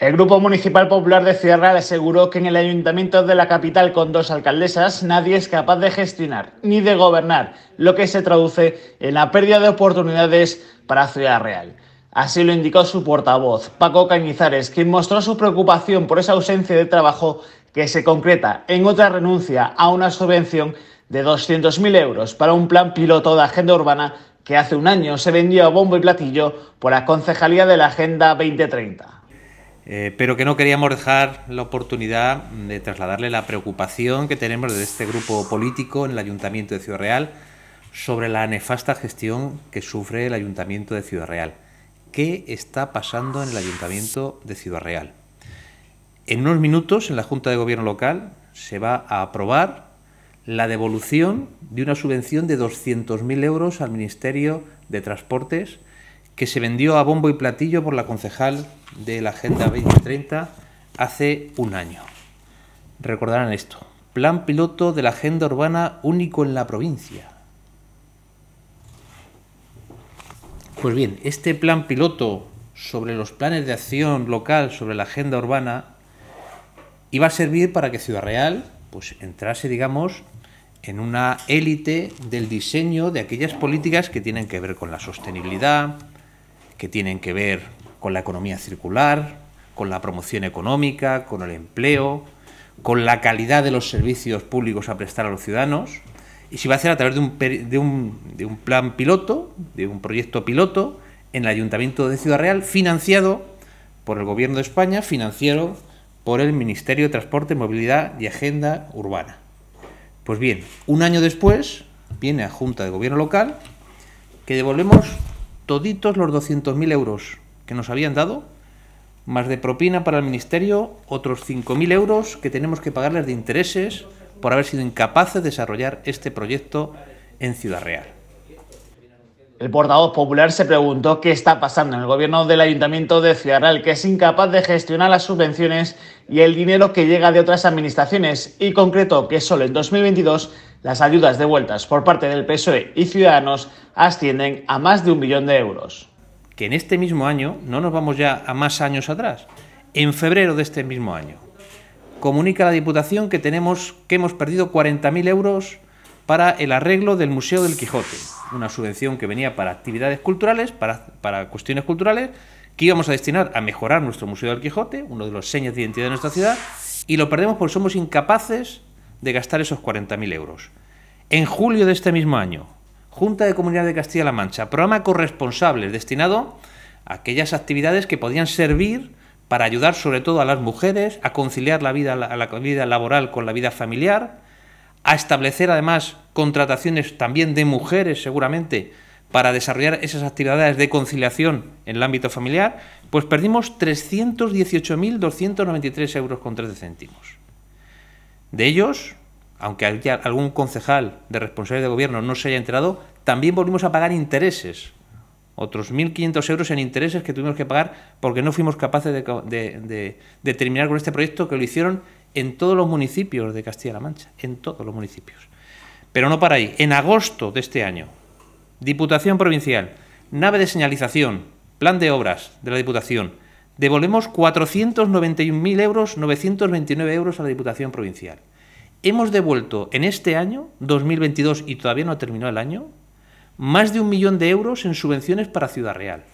El Grupo Municipal Popular de Sierra aseguró que en el ayuntamiento de la capital con dos alcaldesas nadie es capaz de gestionar ni de gobernar, lo que se traduce en la pérdida de oportunidades para Ciudad Real. Así lo indicó su portavoz, Paco Cañizares, quien mostró su preocupación por esa ausencia de trabajo que se concreta en otra renuncia a una subvención de 200.000 euros para un plan piloto de agenda urbana que hace un año se vendió a bombo y platillo por la Concejalía de la Agenda 2030. Eh, pero que no queríamos dejar la oportunidad de trasladarle la preocupación que tenemos de este grupo político en el Ayuntamiento de Ciudad Real sobre la nefasta gestión que sufre el Ayuntamiento de Ciudad Real. ¿Qué está pasando en el Ayuntamiento de Ciudad Real? En unos minutos, en la Junta de Gobierno Local, se va a aprobar la devolución de una subvención de 200.000 euros al Ministerio de Transportes que se vendió a bombo y platillo por la concejal de la Agenda 2030 hace un año. Recordarán esto, plan piloto de la Agenda Urbana único en la provincia. Pues bien, este plan piloto sobre los planes de acción local sobre la agenda urbana iba a servir para que Ciudad Real pues entrase, digamos, en una élite del diseño de aquellas políticas que tienen que ver con la sostenibilidad, que tienen que ver con la economía circular, con la promoción económica, con el empleo, con la calidad de los servicios públicos a prestar a los ciudadanos, y se va a hacer a través de un, de un plan piloto, de un proyecto piloto en el Ayuntamiento de Ciudad Real, financiado por el Gobierno de España, financiado por el Ministerio de Transporte, Movilidad y Agenda Urbana. Pues bien, un año después viene a Junta de Gobierno Local que devolvemos toditos los 200.000 euros que nos habían dado, más de propina para el ministerio, otros 5.000 euros que tenemos que pagarles de intereses por haber sido incapaces de desarrollar este proyecto en Ciudad Real. El portavoz popular se preguntó qué está pasando en el gobierno del Ayuntamiento de Ciudad Real, que es incapaz de gestionar las subvenciones y el dinero que llega de otras administraciones, y concreto que solo en 2022 las ayudas devueltas por parte del PSOE y Ciudadanos ascienden a más de un millón de euros. Que en este mismo año, no nos vamos ya a más años atrás, en febrero de este mismo año, comunica la Diputación que, tenemos, que hemos perdido 40.000 euros para el arreglo del Museo del Quijote, una subvención que venía para actividades culturales, para, para cuestiones culturales, que íbamos a destinar a mejorar nuestro Museo del Quijote, uno de los señas de identidad de nuestra ciudad, y lo perdemos porque somos incapaces de gastar esos 40.000 euros. En julio de este mismo año, Junta de Comunidad de Castilla-La Mancha, programa corresponsable destinado a aquellas actividades que podían servir para ayudar sobre todo a las mujeres a conciliar la vida, laboral con la vida familiar, a establecer además contrataciones también de mujeres seguramente para desarrollar esas actividades de conciliación en el ámbito familiar, pues perdimos 318.293 euros con 13 céntimos de ellos, aunque algún concejal de responsabilidad de gobierno no se haya enterado, también volvimos a pagar intereses. Otros 1.500 euros en intereses que tuvimos que pagar porque no fuimos capaces de terminar con este proyecto que lo hicieron en todos los municipios de Castilla-La Mancha, en todos los municipios. Pero no para ahí. En agosto de este año, Diputación Provincial, nave de señalización, plan de obras de la Diputación, Devolvemos 491.929 euros, 929 euros a la Diputación Provincial. Hemos devuelto en este año, 2022, y todavía no ha terminó el año, más de un millón de euros en subvenciones para Ciudad Real.